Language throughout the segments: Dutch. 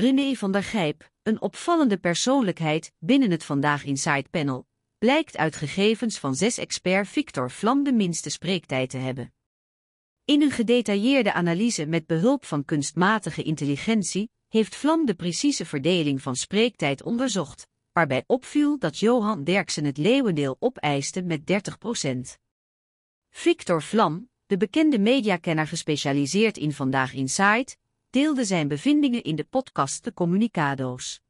René van der Gijp, een opvallende persoonlijkheid binnen het Vandaag Inside panel, blijkt uit gegevens van zes-expert Victor Vlam de minste spreektijd te hebben. In een gedetailleerde analyse met behulp van kunstmatige intelligentie heeft Vlam de precieze verdeling van spreektijd onderzocht, waarbij opviel dat Johan Derksen het leeuwendeel opeiste met 30%. Victor Vlam, de bekende mediakenner gespecialiseerd in Vandaag Inside, deelde zijn bevindingen in de podcast De Communicado's.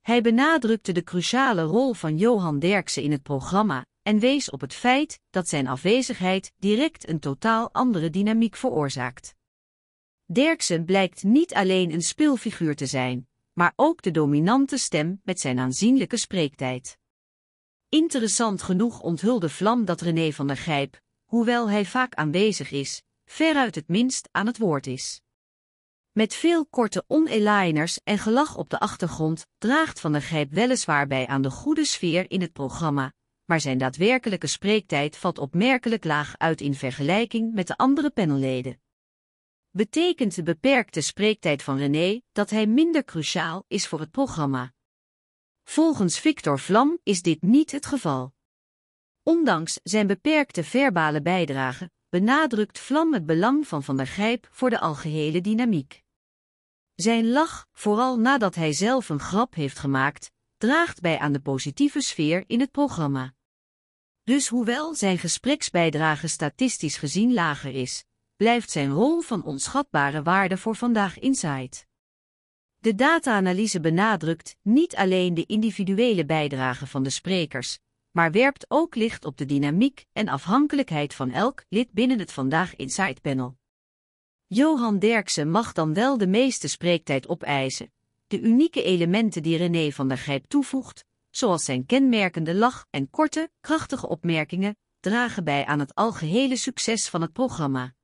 Hij benadrukte de cruciale rol van Johan Derksen in het programma en wees op het feit dat zijn afwezigheid direct een totaal andere dynamiek veroorzaakt. Derksen blijkt niet alleen een speelfiguur te zijn, maar ook de dominante stem met zijn aanzienlijke spreektijd. Interessant genoeg onthulde Vlam dat René van der Gijp, hoewel hij vaak aanwezig is, veruit het minst aan het woord is. Met veel korte on liners en gelach op de achtergrond draagt Van der Grijp weliswaar bij aan de goede sfeer in het programma, maar zijn daadwerkelijke spreektijd valt opmerkelijk laag uit in vergelijking met de andere panelleden. Betekent de beperkte spreektijd van René dat hij minder cruciaal is voor het programma? Volgens Victor Vlam is dit niet het geval. Ondanks zijn beperkte verbale bijdrage benadrukt Vlam het belang van Van der Grijp voor de algehele dynamiek. Zijn lach, vooral nadat hij zelf een grap heeft gemaakt, draagt bij aan de positieve sfeer in het programma. Dus hoewel zijn gespreksbijdrage statistisch gezien lager is, blijft zijn rol van onschatbare waarde voor vandaag Insight. De data-analyse benadrukt niet alleen de individuele bijdrage van de sprekers, maar werpt ook licht op de dynamiek en afhankelijkheid van elk lid binnen het Vandaag Insight panel. Johan Derksen mag dan wel de meeste spreektijd opeisen. De unieke elementen die René van der Grijp toevoegt, zoals zijn kenmerkende lach en korte, krachtige opmerkingen, dragen bij aan het algehele succes van het programma.